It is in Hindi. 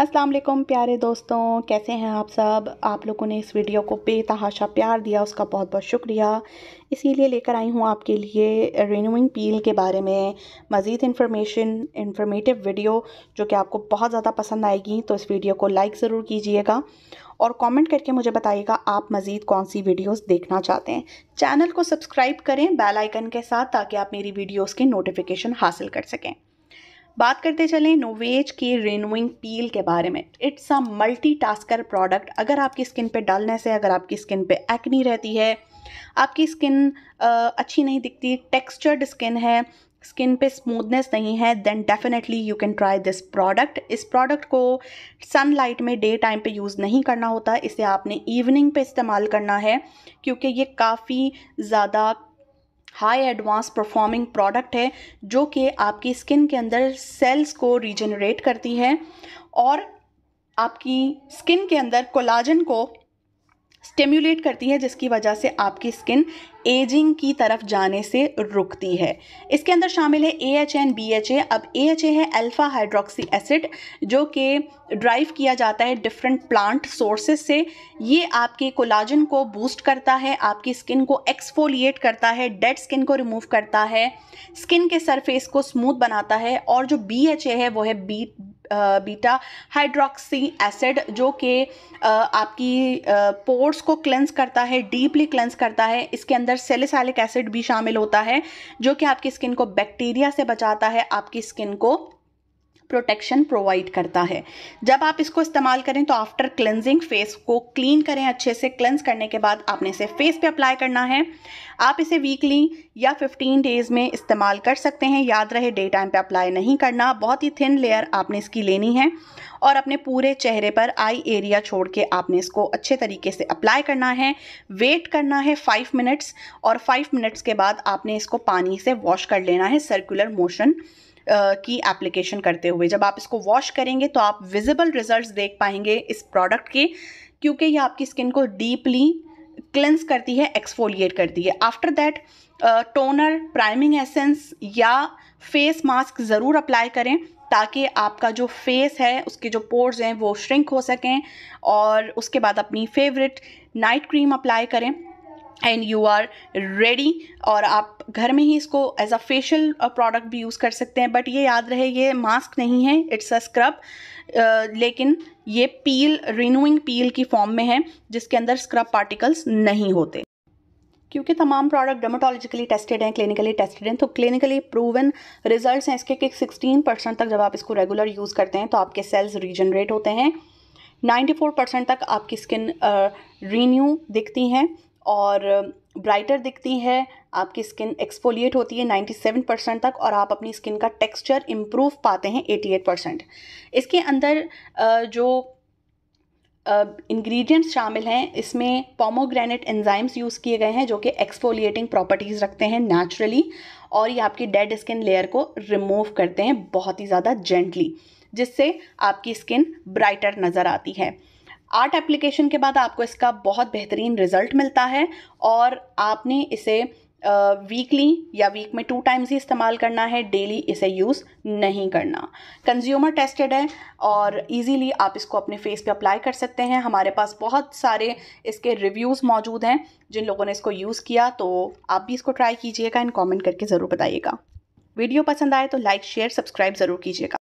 अस्सलाम वालेकुम प्यारे दोस्तों कैसे हैं आप सब आप लोगों ने इस वीडियो को बेतहाशा प्यार दिया उसका बहुत बहुत शुक्रिया इसीलिए लेकर आई हूँ आपके लिए रिन्यूइंग पील के बारे में मज़ीद इन्फॉर्मेशन इन्फॉर्मेटिव वीडियो जो कि आपको बहुत ज़्यादा पसंद आएगी तो इस वीडियो को लाइक ज़रूर कीजिएगा और कमेंट करके मुझे बताइएगा आप मज़ीद कौन सी वीडियोस देखना चाहते हैं चैनल को सब्सक्राइब करें बेल आइकन के साथ ताकि आप मेरी वीडियोस के नोटिफिकेशन हासिल कर सकें बात करते चलें नोवेज के रेनोइंग पील के बारे में it's a multi tasker product अगर आपकी स्किन पे डालने से अगर आपकी स्किन पे एक्नी रहती है आपकी स्किन अच्छी नहीं दिखती टेक्सचर्ड स्किन है स्किन पे स्मूथनेस नहीं है then definitely you can try this product इस प्रोडक्ट को सनलाइट में डे टाइम पे यूज़ नहीं करना होता इसे आपने इवनिंग पे इस्तेमाल करना है क्योंकि ये काफ़ी ज़्यादा हाई एडवांस परफॉर्मिंग प्रोडक्ट है जो कि आपकी स्किन के अंदर सेल्स को रिजनरेट करती है और आपकी स्किन के अंदर कोलाजन को स्टिम्युलेट करती है जिसकी वजह से आपकी स्किन एजिंग की तरफ जाने से रुकती है इसके अंदर शामिल है A H N B H A अब ए एच ए है अल्फ़ा हाइड्रोक्सी एसिड जो कि ड्राइव किया जाता है डिफरेंट प्लांट सोर्सेज से ये आपके कोलाजन को बूस्ट करता है आपकी स्किन को एक्सफोलिएट करता है डेड स्किन को रिमूव करता है स्किन के सरफेस को स्मूथ बनाता है और जो बी एच ए है वो है बी बीटा हाइड्रोक्सी एसिड जो कि आपकी पोर्स को क्लेंस करता है डीपली क्लेंस करता है इसके अंदर सेलिसलिक एसिड भी शामिल होता है जो कि आपकी स्किन को बैक्टीरिया से बचाता है आपकी स्किन को प्रोटेक्शन प्रोवाइड करता है जब आप इसको इस्तेमाल करें तो आफ्टर क्लेंजिंग फेस को क्लीन करें अच्छे से क्लेंज करने के बाद आपने इसे फेस पे अप्लाई करना है आप इसे वीकली या 15 डेज में इस्तेमाल कर सकते हैं याद रहे डे टाइम पे अप्लाई नहीं करना बहुत ही थिन लेयर आपने इसकी लेनी है और अपने पूरे चेहरे पर आई एरिया छोड़ के आपने इसको अच्छे तरीके से अप्लाई करना है वेट करना है फाइव मिनट्स और फाइव मिनट्स के बाद आपने इसको पानी से वॉश कर लेना है सर्कुलर मोशन की एप्लीकेशन करते हुए जब आप इसको वॉश करेंगे तो आप विजिबल रिजल्ट्स देख पाएंगे इस प्रोडक्ट के क्योंकि ये आपकी स्किन को डीपली क्लेंस करती है एक्सफोलिएट करती है after that toner priming essence या फेस मास्क ज़रूर अप्लाई करें ताकि आपका जो फेस है उसके जो पोर्स हैं वो श्रिंक हो सकें और उसके बाद अपनी फेवरेट नाइट क्रीम अप्लाई करें एंड यू आर रेडी और आप घर में ही इसको एज अ फेशियल प्रोडक्ट भी यूज़ कर सकते हैं बट ये याद रहे ये मास्क नहीं है इट्स अ स्क्रब लेकिन ये पील रिनूइंग पील की फॉर्म में है जिसके अंदर स्क्रब पार्टिकल्स नहीं होते क्योंकि तमाम प्रोडक्ट डर्माटोलॉजिकली टेस्टेड हैं क्लिनिकली टेस्टेड हैं तो क्लिनिकली प्रूवन रिजल्ट्स हैं इसके कि 16 परसेंट तक जब आप इसको रेगुलर यूज़ करते हैं तो आपके सेल्स रीजनरेट होते हैं 94 परसेंट तक आपकी स्किन रीन्यू uh, दिखती हैं और ब्राइटर दिखती है आपकी स्किन एक्सफोलिएट होती है 97 परसेंट तक और आप अपनी स्किन का टेक्सचर इम्प्रूव पाते हैं 88 परसेंट इसके अंदर जो इंग्रेडिएंट्स शामिल हैं इसमें पोमोग्रेनेट एंजाइम्स यूज़ किए गए हैं जो कि एक्सफोलिएटिंग प्रॉपर्टीज़ रखते हैं नेचुरली और ये आपकी डेड स्किन लेयर को रिमूव करते हैं बहुत ही ज़्यादा जेंटली जिससे आपकी स्किन ब्राइटर नज़र आती है आठ एप्लीकेशन के बाद आपको इसका बहुत बेहतरीन रिजल्ट मिलता है और आपने इसे वीकली uh, या वीक में टू टाइम्स ही इस्तेमाल करना है डेली इसे यूज़ नहीं करना कंज्यूमर टेस्टेड है और इजीली आप इसको अपने फेस पे अप्लाई कर सकते हैं हमारे पास बहुत सारे इसके रिव्यूज़ मौजूद हैं जिन लोगों ने इसको यूज़ किया तो आप भी इसको ट्राई कीजिएगा एंड कमेंट करके ज़रूर बताइएगा वीडियो पसंद आए तो लाइक शेयर सब्सक्राइब ज़रूर कीजिएगा